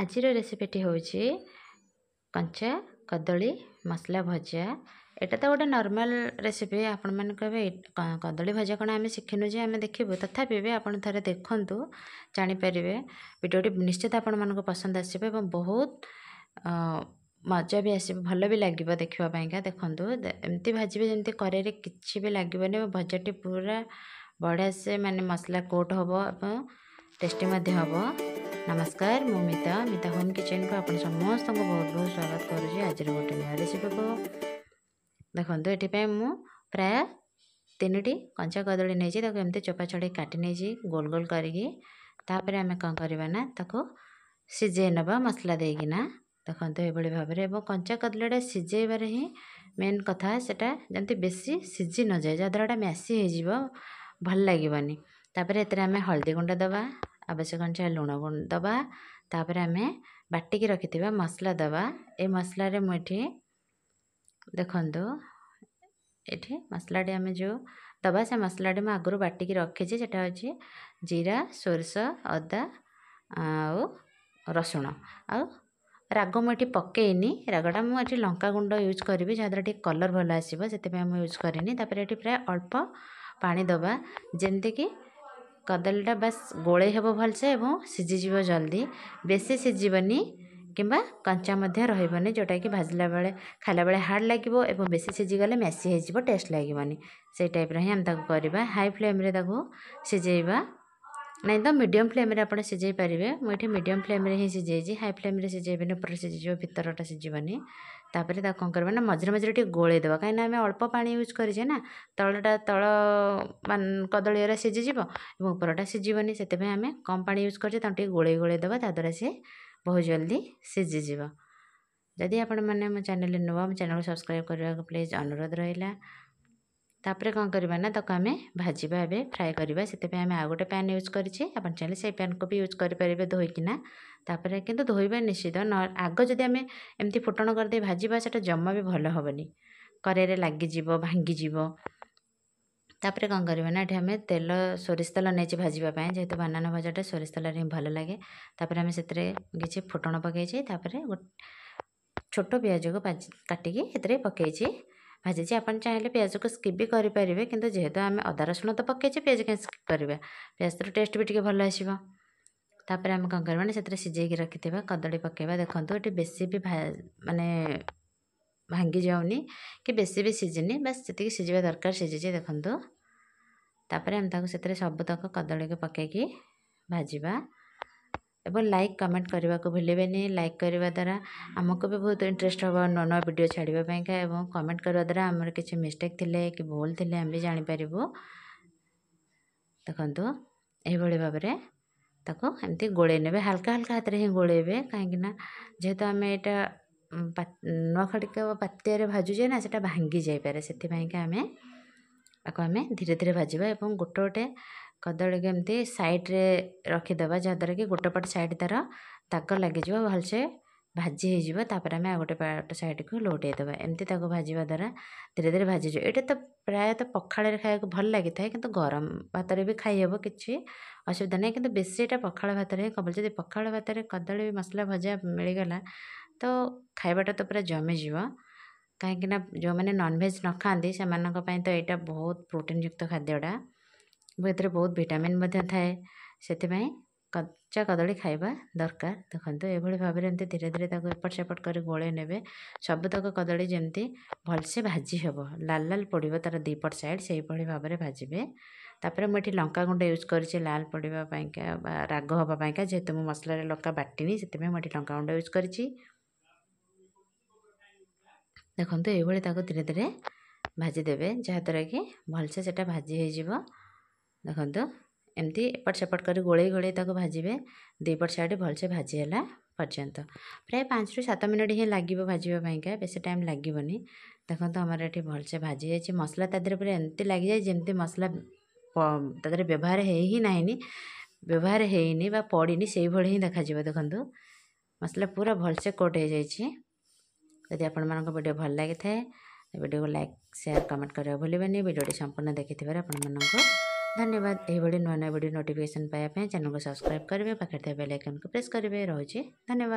ଆଜିର ରେସିପିଟି ହେଉଛି କଞ୍ଚା କଦଳୀ ମସଲା ଭଜା ଏଇଟା ତ ଗୋଟେ ନର୍ମାଲ୍ ରେସିପି ଆପଣମାନେ କହିବେ କଦଳୀ ଭଜା କ'ଣ ଆମେ ଶିଖିନୁ ଯେ ଆମେ ଦେଖିବୁ ତଥାପି ବି ଆପଣ ଥରେ ଦେଖନ୍ତୁ ଜାଣିପାରିବେ ଭିଡ଼ିଓଟି ନିଶ୍ଚିତ ଆପଣମାନଙ୍କୁ ପସନ୍ଦ ଆସିବ ଏବଂ ବହୁତ ମଜା ବି ଆସିବ ଭଲ ବି ଲାଗିବ ଦେଖିବା ପାଇଁକା ଦେଖନ୍ତୁ ଏମିତି ଭାଜିବେ ଯେମିତି କରେଇରେ କିଛି ବି ଲାଗିବନି ଭଜାଟି ପୁରା ବଢ଼ିଆସେ ମାନେ ମସଲା କୋଟ୍ ହେବ ଏବଂ ଟେଷ୍ଟି ମଧ୍ୟ ହେବ ନମସ୍କାର ମୁଁ ମିତା ମିତା ହୋମ୍ କିଚେନ୍କୁ ଆପଣ ସମସ୍ତଙ୍କୁ ବହୁତ ବହୁତ ସ୍ୱାଗତ କରୁଛି ଆଜିର ଗୋଟେ ନୂଆ ରେସିପିକୁ ଦେଖନ୍ତୁ ଏଥିପାଇଁ ମୁଁ ପ୍ରାୟ ତିନୋଟି କଞ୍ଚା କଦଳୀ ନେଇଛି ତାକୁ ଏମିତି ଚୋପା ଛଡ଼େଇ କାଟି ନେଇଛି ଗୋଲ ଗୋଲ କରିକି ତାପରେ ଆମେ କ'ଣ କରିବା ନା ତାକୁ ସିଝେଇ ନେବା ମସଲା ଦେଇକିନା ଦେଖନ୍ତୁ ଏଭଳି ଭାବରେ ଏବଂ କଞ୍ଚା କଦଳୀଟା ସିଝେଇବାରେ ହିଁ ମେନ୍ କଥା ସେଇଟା ଯେମିତି ବେଶୀ ସିଝି ନଯାଏ ଯାହାଦ୍ୱାରା ଏଇଟା ମ୍ୟାସି ହେଇଯିବ ଭଲ ଲାଗିବନି ତା'ପରେ ଏଥିରେ ଆମେ ହଳଦୀ ଗୁଣ୍ଡ ଦେବା ଆବଶ୍ୟକ ଅନୁସାରେ ଲୁଣ ଦେବା ତା'ପରେ ଆମେ ବାଟିକି ରଖିଥିବା ମସଲା ଦେବା ଏଇ ମସଲାରେ ମୁଁ ଏଠି ଦେଖନ୍ତୁ ଏଠି ମସଲାଟି ଆମେ ଯେଉଁ ଦେବା ସେ ମସଲାଟି ମୁଁ ଆଗରୁ ବାଟିକି ରଖିଛି ସେଇଟା ହେଉଛି ଜିରା ସୋରିଷ ଅଦା ଆଉ ରସୁଣ ଆଉ ରାଗ ମୁଁ ଏଠି ପକାଇନି ରାଗଟା ମୁଁ ଏଠି ଲଙ୍କା ଗୁଣ୍ଡ ୟୁଜ୍ କରିବି ଯାହାଦ୍ୱାରା ଟିକେ କଲର୍ ଭଲ ଆସିବ ସେଥିପାଇଁ ମୁଁ ୟୁଜ୍ କରିନି ତା'ପରେ ଏଠି ପ୍ରାୟ ଅଳ୍ପ ପାଣି ଦେବା ଯେମିତିକି କଦଳୀଟା ବାସ୍ ଗୋଳେଇ ହେବ ଭଲସେ ଏବଂ ସିଝିଯିବ ଜଲ୍ଦି ବେଶୀ ସିଝିବନି କିମ୍ବା କଞ୍ଚା ମଧ୍ୟ ରହିବନି ଯେଉଁଟାକି ଭାଜିଲା ବେଳେ ଖାଇଲା ବେଳେ ହାର୍ଡ଼ ଲାଗିବ ଏବଂ ବେଶୀ ସିଝିଗଲେ ମେସି ହେଇଯିବ ଟେଷ୍ଟ ଲାଗିବନି ସେଇ ଟାଇପ୍ର ହିଁ ଆମେ ତାକୁ କରିବା ହାଇ ଫ୍ଲେମ୍ରେ ତାକୁ ସିଝେଇବା ନାଇଁ ତ ମିଡ଼ିୟମ୍ ଫ୍ଲେମ୍ରେ ଆପଣ ସିଝାଇ ପାରିବେ ମୁଁ ଏଠି ମିଡ଼ିୟମ୍ ଫ୍ଲେମ୍ରେ ହିଁ ସିଝାଇଛି ହାଇ ଫ୍ଲେମ୍ରେ ସିଝାଇବେନି ଉପରେ ସିଝିଯିବ ଭିତରଟା ସିଝିବନି ତା'ପରେ ତାକୁ କ'ଣ କରିବ ନା ମଝିରେ ମଝିରେ ଟିକେ ଗୋଳେଇ ଦେବ କାହିଁକିନା ଆମେ ଅଳ୍ପ ପାଣି ୟୁଜ୍ କରିଛେ ନା ତଳଟା ତଳ କଦଳୀ ଏରା ସିଝିଯିବ ଏବଂ ଉପରଟା ସିଝିବନି ସେଥିପାଇଁ ଆମେ କମ୍ ପାଣି ୟୁଜ୍ କରିଛେ ତାକୁ ଟିକେ ଗୋଳେଇ ଗୋଳେଇ ଦେବା ତାଦ୍ୱାରା ସିଏ ବହୁତ ଜଲ୍ଦି ସିଝିଯିବ ଯଦି ଆପଣମାନେ ମୋ ଚ୍ୟାନେଲ୍ରେ ନୂଆ ମୋ ଚ୍ୟାନେଲ୍କୁ ସବସ୍କ୍ରାଇବ୍ କରିବାକୁ ପ୍ଲିଜ୍ ଅନୁରୋଧ ରହିଲା ତାପରେ କ'ଣ କରିବା ନା ତାକୁ ଆମେ ଭାଜିବା ଏବେ ଫ୍ରାଏ କରିବା ସେଥିପାଇଁ ଆମେ ଆଉ ଗୋଟେ ପ୍ୟାନ୍ ୟୁଜ୍ କରିଛେ ଆପଣ ଚାହିଁଲେ ସେଇ ପ୍ୟାନ୍କୁ ବି ୟୁଜ୍ କରିପାରିବେ ଧୋଇକିନା ତାପରେ କିନ୍ତୁ ଧୋଇବା ନିଶ୍ଚିତ ନ ଆଗ ଯଦି ଆମେ ଏମିତି ଫୁଟଣ କରିଦେଇ ଭାଜିବା ସେଇଟା ଜମା ବି ଭଲ ହେବନି କରେଇରେ ଲାଗିଯିବ ଭାଙ୍ଗିଯିବ ତାପରେ କ'ଣ କରିବା ନା ଏଠି ଆମେ ତେଲ ସୋରିଷ ତେଲ ନେଇଛେ ଭାଜିବା ପାଇଁ ଯେହେତୁ ବାନାନା ଭଜାଟା ସୋରିଷ ତେଲରେ ହିଁ ଭଲ ଲାଗେ ତାପରେ ଆମେ ସେଥିରେ କିଛି ଫୁଟଣ ପକାଇଛେ ତାପରେ ଛୋଟ ପିଆଜକୁ କାଟିକି ସେଥିରେ ପକାଇଛି भाजीजी आप चाहिए पिज को स्कीप भी करेंगे कि जेहेतु आम अदा रसुण तो पकईचे पिज कहीं स्कीप करने करवा तो टेस्ट भी टी भल आसपर आम कौन करवा से सीझेक रखी कदमी पकेबा देखो ये बेस भी मानने भांगी जाऊनि कि बेस भी सीझे बस जी सीझे दरकार सीझे आम से सबुतक कदमी को पकईकी भाजवा ଏବଂ ଲାଇକ୍ କମେଣ୍ଟ କରିବାକୁ ଭୁଲିବେନି ଲାଇକ୍ କରିବା ଦ୍ୱାରା ଆମକୁ ବି ବହୁତ ଇଣ୍ଟରେଷ୍ଟ ହେବ ନୂଆ ନୂଆ ଭିଡ଼ିଓ ଛାଡ଼ିବା ପାଇଁକା ଏବଂ କମେଣ୍ଟ କରିବା ଦ୍ୱାରା ଆମର କିଛି ମିଷ୍ଟେକ୍ ଥିଲେ କି ଭୁଲ ଥିଲେ ଆମେ ବି ଜାଣିପାରିବୁ ଦେଖନ୍ତୁ ଏହିଭଳି ଭାବରେ ତାକୁ ଏମିତି ଗୋଳେଇ ନେବେ ହାଲକା ହାଲକା ହାତରେ ହିଁ ଗୋଳେଇବେ କାହିଁକିନା ଯେହେତୁ ଆମେ ଏଇଟା ନୂଆଖଡ଼ିକ ପାତିଆରେ ଭାଜୁଛେ ନା ସେଇଟା ଭାଙ୍ଗି ଯାଇପାରେ ସେଥିପାଇଁକା ଆମେ ତାକୁ ଆମେ ଧୀରେ ଧୀରେ ଭାଜିବା ଏବଂ ଗୋଟେ ଗୋଟେ କଦଳୀକୁ ଏମିତି ସାଇଡ଼୍ରେ ରଖିଦେବା ଯାହାଦ୍ୱାରା କି ଗୋଟେ ପଟ ସାଇଡ଼୍ ତା'ର ତାକ ଲାଗିଯିବ ଭଲସେ ଭାଜି ହେଇଯିବ ତା'ପରେ ଆମେ ଆଉ ଗୋଟେ ପଟ ସାଇଡ଼୍କୁ ଲୋଉଟାଇ ଦେବା ଏମିତି ତାକୁ ଭାଜିବା ଦ୍ୱାରା ଧୀରେ ଧୀରେ ଭାଜିଯିବ ଏଇଟା ତ ପ୍ରାୟତଃ ପଖାଳରେ ଖାଇବାକୁ ଭଲ ଲାଗିଥାଏ କିନ୍ତୁ ଗରମ ଭାତରେ ବି ଖାଇହେବ କିଛି ଅସୁବିଧା ନାହିଁ କିନ୍ତୁ ବେଶୀ ଏଇଟା ପଖାଳ ଭାତରେ ହିଁ କମ୍ପଲ୍ ଯଦି ପଖାଳ ଭାତରେ କଦଳୀ ମସଲା ଭଜା ମିଳିଗଲା ତ ଖାଇବାଟା ତ ପୁରା ଜମିଯିବ କାହିଁକିନା ଯେଉଁମାନେ ନନଭେଜ୍ ନ ଖାଆନ୍ତି ସେମାନଙ୍କ ପାଇଁ ତ ଏଇଟା ବହୁତ ପ୍ରୋଟିନ୍ଯୁକ୍ତ ଖାଦ୍ୟଟା ଏଥିରେ ବହୁତ ଭିଟାମିନ୍ ମଧ୍ୟ ଥାଏ ସେଥିପାଇଁ କଞ୍ଚା କଦଳୀ ଖାଇବା ଦରକାର ଦେଖନ୍ତୁ ଏଭଳି ଭାବରେ ଏମିତି ଧୀରେ ଧୀରେ ତାକୁ ଏପଟ ସେପଟ କରି ଗୋଳେଇ ନେବେ ସବୁତକ କଦଳୀ ଯେମିତି ଭଲସେ ଭାଜି ହେବ ଲାଲ ଲାଲ ପଡ଼ିବ ତା'ର ଦୁଇ ପଟ ସାଇଡ଼୍ ସେଇଭଳି ଭାବରେ ଭାଜିବେ ତା'ପରେ ମୁଁ ଏଠି ଲଙ୍କା ଗୁଣ୍ଡ ୟୁଜ୍ କରିଛି ଲାଲ ପଡ଼ିବା ପାଇଁକା ବା ରାଗ ହେବା ପାଇଁକା ଯେହେତୁ ମୁଁ ମସଲାରେ ଲଙ୍କା ବାଟିନି ସେଥିପାଇଁ ମୁଁ ଏଠି ଲଙ୍କା ଗୁଣ୍ଡ ୟୁଜ୍ କରିଛି ଦେଖନ୍ତୁ ଏଇଭଳି ତାକୁ ଧୀରେ ଧୀରେ ଭାଜିଦେବେ ଯାହାଦ୍ୱାରା କି ଭଲସେ ସେଇଟା ଭାଜି ହେଇଯିବ ଦେଖନ୍ତୁ ଏମିତି ଏପଟ ସେପଟ କରି ଗୋଳେଇ ଗୋଳେଇ ତାକୁ ଭାଜିବେ ଦୁଇପଟ ସାଇଡ଼୍ ଭଲସେ ଭାଜି ହେଲା ପର୍ଯ୍ୟନ୍ତ ପ୍ରାୟ ପାଞ୍ଚରୁ ସାତ ମିନିଟ୍ ହିଁ ଲାଗିବ ଭାଜିବା ପାଇଁକା ବେଶୀ ଟାଇମ୍ ଲାଗିବନି ଦେଖନ୍ତୁ ଆମର ଏଠି ଭଲସେ ଭାଜି ଯାଇଛି ମସଲା ତା ଦେହରେ ପୁରା ଏମିତି ଲାଗିଯାଇଛି ଯେମିତି ମସଲା ତା ଦେହରେ ବ୍ୟବହାର ହେଇ ହିଁ ନାହିଁନି ବ୍ୟବହାର ହେଇନି ବା ପଡ଼ିନି ସେଇଭଳି ହିଁ ଦେଖାଯିବ ଦେଖନ୍ତୁ ମସଲା ପୁରା ଭଲସେ କୋଟ୍ ହେଇଯାଇଛି ଯଦି ଆପଣମାନଙ୍କ ଭିଡ଼ିଓ ଭଲ ଲାଗିଥାଏ ଭିଡ଼ିଓକୁ ଲାଇକ୍ ସେୟାର କମେଣ୍ଟ କରିବାକୁ ଭୁଲିବେନି ଭିଡ଼ିଓଟି ସମ୍ପୂର୍ଣ୍ଣ ଦେଖିଥିବାରୁ ଆପଣମାନଙ୍କୁ धन्यवाद यह नुआ नुआ नोटिकेसन पाया चैनल को सब्सक्राइब करेंगे पाखे बेल आइकन को प्रेस करेंगे रोचे धन्यवाद